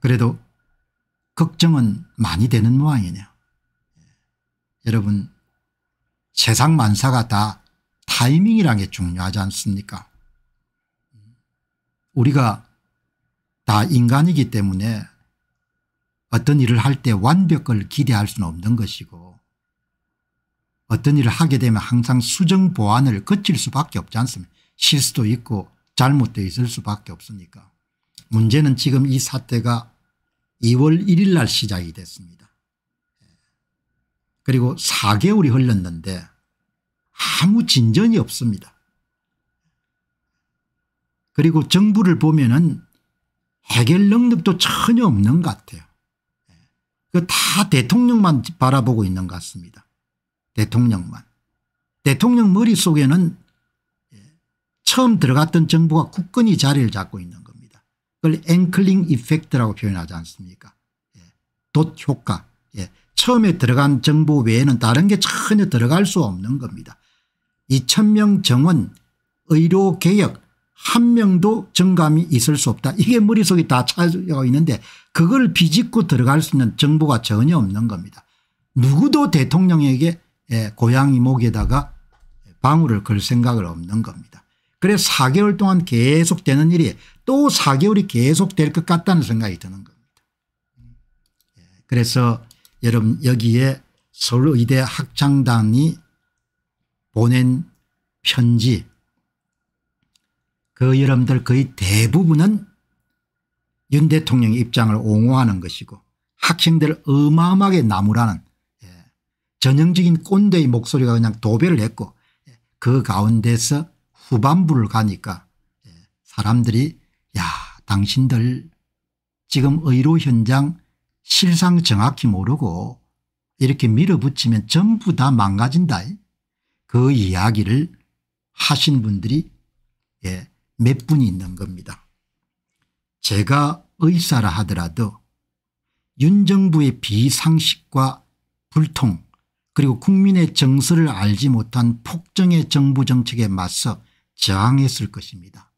그래도 걱정은 많이 되는 모양이네요. 예. 여러분 세상 만사가 다 타이밍이란 게 중요하지 않습니까 우리가 다 인간이기 때문에 어떤 일을 할 때 완벽을 기대할 수는 없는 것이고 어떤 일을 하게 되면 항상 수정 보완을 거칠 수밖에 없지 않습니까 실수도 있고 잘못되어 있을 수밖에 없으니까 문제는 지금 이 사태가 2월 1일 날 시작이 됐습니다. 그리고 4개월이 흘렀는데 아무 진전이 없습니다. 그리고 정부를 보면은 해결 능력도 전혀 없는 것 같아요. 그다 대통령만 바라보고 있는 것 같습니다. 대통령만. 대통령 머릿속에는 처음 들어갔던 정부가 굳건히 자리를 잡고 있는 것. 그걸 앵클링 이펙트라고 표현하지 않습니까 예. 돛 효과 예. 처음에 들어간 정보 외에는 다른 게 전혀 들어갈 수 없는 겁니다. 2천명 정원 의료개혁 한 명도 정감이 있을 수 없다. 이게 머릿속에 다 차지가 있는데 그걸 비집고 들어갈 수 있는 정보가 전혀 없는 겁니다. 누구도 대통령에게 예, 고양이 목에다가 방울을 걸 생각을 없는 겁니다. 그래서 4개월 동안 계속되는 일이 또 4개월이 계속 될 것 같다는 생각이 드는 겁니다. 예, 그래서 여러분 여기에 서울의대 학창단이 보낸 편지 그 여러분들 거의 대부분은 윤 대통령의 입장을 옹호하는 것이고 학생들을 어마어마하게 나무라는 예, 전형적인 꼰대의 목소리가 그냥 도배를 했고 예, 그 가운데서 후반부를 가니까 사람들이 당신들 지금 의료 현장 실상 정확히 모르고 이렇게 밀어붙이면 전부 다 망가진다. 그 이야기를 하신 분들이 예, 몇 분이 있는 겁니다. 제가 의사라 하더라도 윤정부의 비상식과 불통 그리고 국민의 정서를 알지 못한 폭정의 정부 정책에 맞서 저항했을 것입니다.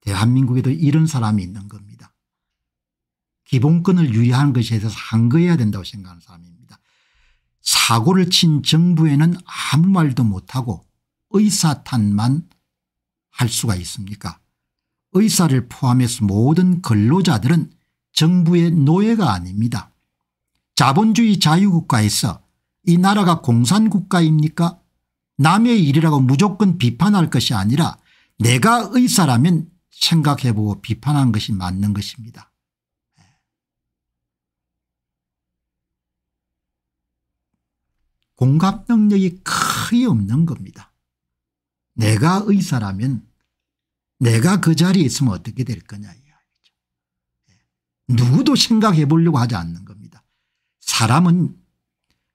대한민국에도 이런 사람이 있는 겁니다. 기본권을 유리하는 것에 대해서 항거해야 된다고 생각하는 사람입니다. 사고를 친 정부에는 아무 말도 못하고 의사탄만 할 수가 있습니까 의사를 포함해서 모든 근로자들은 정부의 노예가 아닙니다. 자본주의 자유국가에서 이 나라가 공산국가입니까 남의 일이라고 무조건 비판할 것이 아니라 내가 의사라면 생각해보고 비판한 것이 맞는 것입니다. 공감 능력이 거의 없는 겁니다. 내가 의사라면 내가 그 자리에 있으면 어떻게 될 거냐 예. 누구도 생각해 보려고 하지 않는 겁니다. 사람은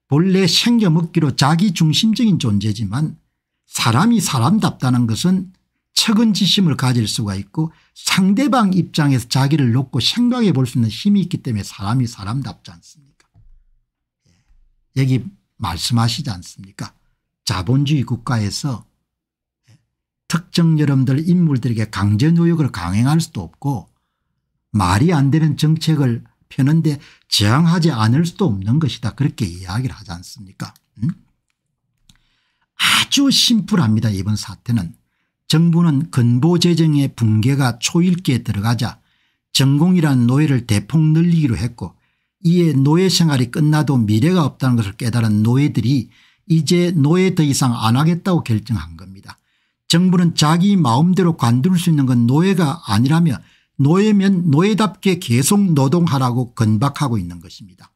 본래 생겨먹기로 자기 중심적인 존재지만 사람이 사람답다는 것은 측은지심을 가질 수가 있고 상대방 입장에서 자기를 놓고 생각해 볼 수 있는 힘이 있기 때문에 사람이 사람답지 않습니까 예. 여기 말씀하시지 않습니까 자본주의 국가에서 특정 여러분들 인물들에게 강제노역을 강행할 수도 없고 말이 안 되는 정책을 펴는데 저항하지 않을 수도 없는 것이다 그렇게 이야기를 하지 않습니까 음? 아주 심플합니다 이번 사태는 정부는 근보재정의 붕괴가 초읽기에 들어가자 전공이란 노예를 대폭 늘리기로 했고 이에 노예생활이 끝나도 미래가 없다는 것을 깨달은 노예들이 이제 노예 더 이상 안 하겠다고 결정한 겁니다. 정부는 자기 마음대로 관둘 수 있는 건 노예가 아니라며 노예면 노예답게 계속 노동하라고 건박하고 있는 것입니다.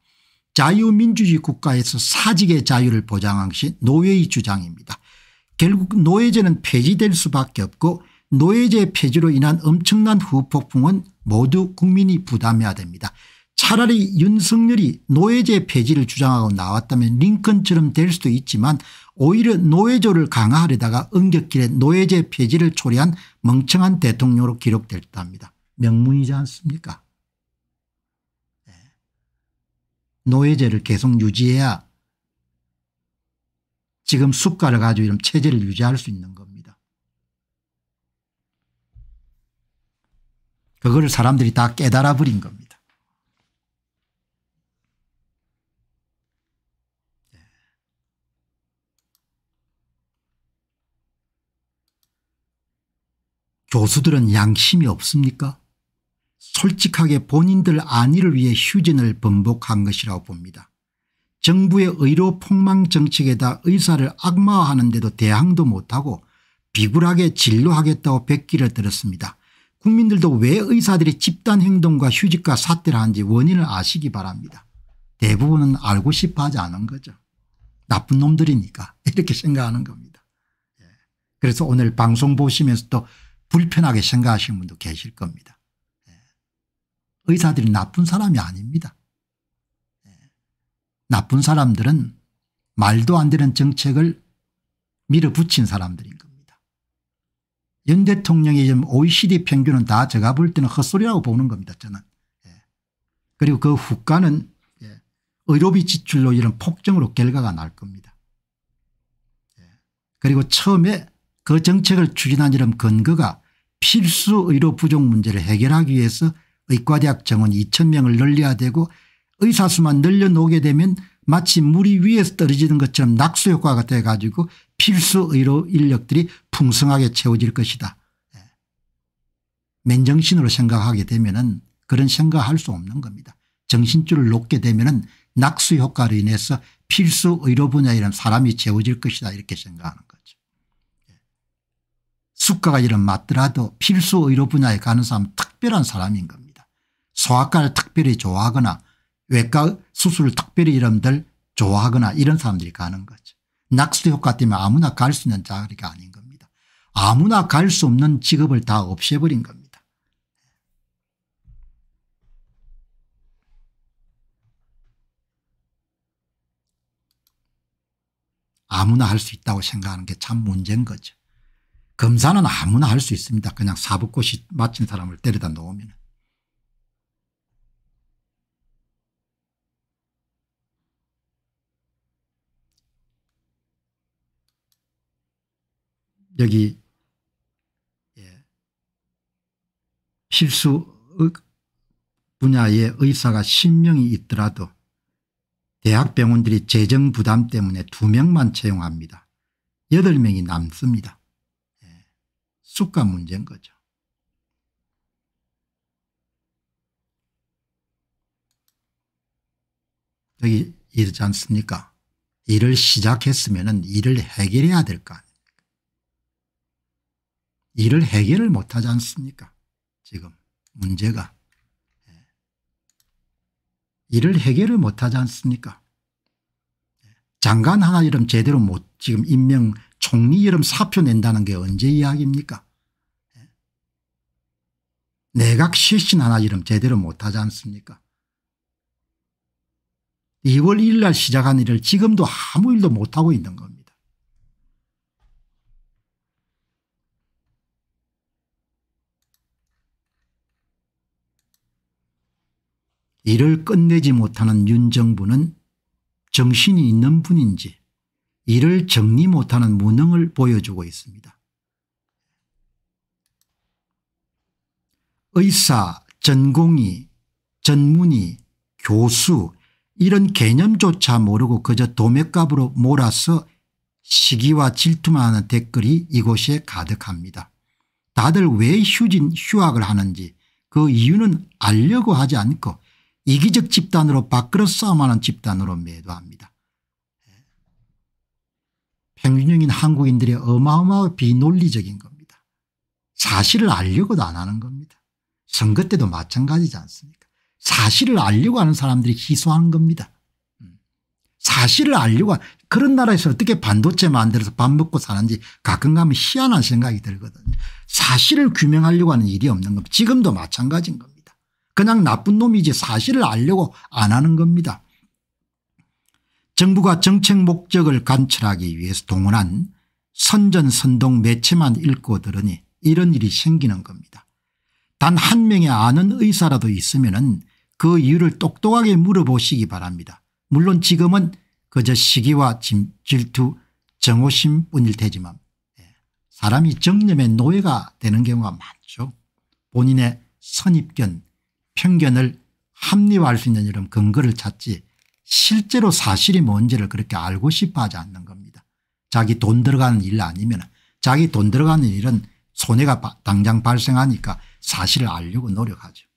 자유민주주의 국가에서 사직의 자유를 보장한 것이 노예의 주장입니다. 결국 노예제는 폐지될 수밖에 없고 노예제 폐지로 인한 엄청난 후폭풍은 모두 국민이 부담해야 됩니다. 차라리 윤석열이 노예제 폐지를 주장하고 나왔다면 링컨처럼 될 수도 있지만 오히려 노예조를 강화하려다가 응격길에 노예제 폐지를 초래한 멍청한 대통령으로 기록됐답니다. 명문이지 않습니까 네. 노예제를 계속 유지해야 지금 숟가를 가지고 이런 체제를 유지할 수 있는 겁니다. 그걸 사람들이 다 깨달아 버린 겁니다. 예. 교수들은 양심이 없습니까? 솔직하게 본인들 안위를 위해 휴전을 번복한 것이라고 봅니다. 정부의 의료 폭망 정책에다 의사를 악마화하는데도 대항도 못하고 비굴하게 진로하겠다고 백기를 들었습니다. 국민들도 왜 의사들이 집단 행동과 휴직과 사퇴를 하는지 원인을 아시기 바랍니다. 대부분은 알고 싶어 하지 않은 거죠. 나쁜 놈들이니까 이렇게 생각하는 겁니다. 예. 그래서 오늘 방송 보시면서도 불편하게 생각하시는 분도 계실 겁니다. 예. 의사들이 나쁜 사람이 아닙니다. 나쁜 사람들은 말도 안 되는 정책을 밀어붙인 사람들인 겁니다. 윤 대통령의 OECD 평균은 다 제가 볼 때는 헛소리라고 보는 겁니다. 저는. 예. 그리고 그 후과는 예. 의료비 지출로 이런 폭증으로 결과가 날 겁니다. 예. 그리고 처음에 그 정책을 추진한 이런 근거가 필수 의료 부족 문제를 해결하기 위해서 의과대학 정원 2 0명을 늘려야 되고 의사수만 늘려놓게 되면 마치 물이 위에서 떨어지는 것처럼 낙수효과가 돼 가지고 필수의료 인력들이 풍성하게 채워질 것이다. 예. 맨정신으로 생각하게 되면 은 그런 생각할 수 없는 겁니다. 정신줄을 놓게 되면 은 낙수효과로 인해서 필수의료 분야에는 사람이 채워질 것이다 이렇게 생각하는 거죠. 예. 수가가 이런 맞더라도 필수의료 분야에 가는 사람은 특별한 사람인 겁니다. 소아과를 특별히 좋아하거나 외과 수술을 특별히 이런들 좋아하거나 이런 사람들이 가는 거죠. 낙수 효과 때문에 아무나 갈 수 있는 자리가 아닌 겁니다. 아무나 갈 수 없는 직업을 다 없애버린 겁니다. 아무나 할 수 있다고 생각하는 게 참 문제인 거죠. 검사는 아무나 할 수 있습니다. 그냥 사법고시 마친 사람을 때려다 놓으면. 여기 필수 예. 분야의 의사가 10명이 있더라도 대학병원들이 재정 부담 때문에 2명만 채용합니다. 8명이 남습니다. 예. 수가 문제인 거죠. 여기 이러지 않습니까? 일을 시작했으면 일을 해결해야 될거 아니에요. 일을 해결을 못하지 않습니까 지금 문제가. 예. 일을 해결을 못하지 않습니까 예. 장관 하나 이름 제대로 못 지금 임명 총리 이름 사표 낸다는 게 언제 이야기입니까 예. 내각 실신 하나 이름 제대로 못하지 않습니까 2월 1일 날 시작한 일을 지금도 아무 일도 못하고 있는 겁니다. 일을 끝내지 못하는 윤 정부는 정신이 있는 분인지 일을 정리 못하는 무능을 보여주고 있습니다. 의사, 전공의, 전문의, 교수 이런 개념조차 모르고 그저 도매값으로 몰아서 시기와 질투만 하는 댓글이 이곳에 가득합니다. 다들 왜 휴진 휴학을 하는지 그 이유는 알려고 하지 않고 이기적 집단으로 밖으로 싸움하는 집단으로 매도합니다. 평균형인 한국인들의 어마어마하고 비논리적인 겁니다. 사실을 알려고도 안 하는 겁니다. 선거 때도 마찬가지지 않습니까 사실을 알려고 하는 사람들이 희소하는 겁니다. 음. 사실을 알려고 그런 나라에서 어떻게 반도체 만들어서 밥 먹고 사는지 가끔 가면 희한한 생각이 들거든요. 사실을 규명하려고 하는 일이 없는 겁니다. 지금도 마찬가지인 겁니다. 그냥 나쁜 놈이지 사실을 알려고 안 하는 겁니다. 정부가 정책 목적을 관철하기 위해서 동원한 선전선동 매체만 읽고 들으니 이런 일이 생기는 겁니다. 단 한 명의 아는 의사라도 있으면 그 이유를 똑똑하게 물어보시기 바랍니다. 물론 지금은 그저 시기와 질투 정오심 뿐일 테지만 예, 사람이 정념의 노예가 되는 경우가 많죠. 본인의 선입견 편견을 합리화할 수 있는 이런 근거를 찾지 실제로 사실이 뭔지를 그렇게 알고 싶어 하지 않는 겁니다. 자기 돈 들어가는 일 아니면 자기 돈 들어가는 일은 손해가 당장 발생하니까 사실을 알려고 노력하죠.